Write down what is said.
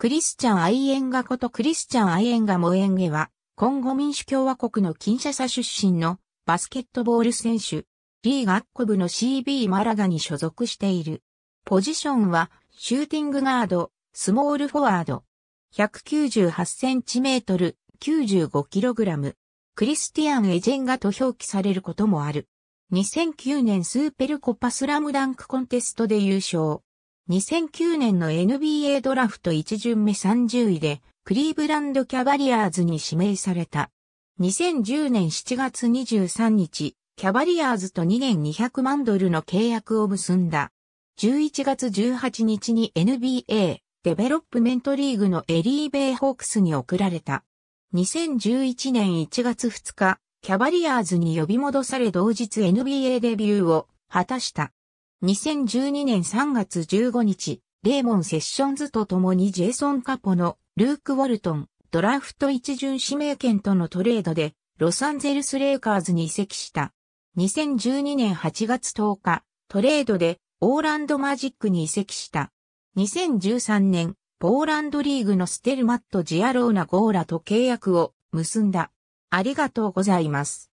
クリスチャン・アイエンガことクリスチャン・アイエンガ・モエンゲは、コンゴ民主共和国のキンシャサ出身のバスケットボール選手、リーガッコブの CB マラガに所属している。ポジションは、シューティングガード、スモールフォワード、198センチメートル、95キログラム、クリスティアン・エジェンガと表記されることもある。2009年スーペルコパスラムダンクコンテストで優勝。2009年の NBA ドラフト1巡目30位で、クリーブランドキャバリアーズに指名された。2010年7月23日、キャバリアーズと2年200万ドルの契約を結んだ。11月18日に NBA デベロップメントリーグのエリーベイホークスに送られた。2011年1月2日、キャバリアーズに呼び戻され同日 NBA デビューを果たした。2012年3月15日、レーモン・セッションズと共にジェイソン・カポのルーク・ウォルトン、ドラフト一巡指名権とのトレードで、ロサンゼルス・レイカーズに移籍した。2012年8月10日、トレードでオーランド・マジックに移籍した。2013年、ポーランドリーグのステルマット・ジアローナ・ゴーラと契約を結んだ。ありがとうございます。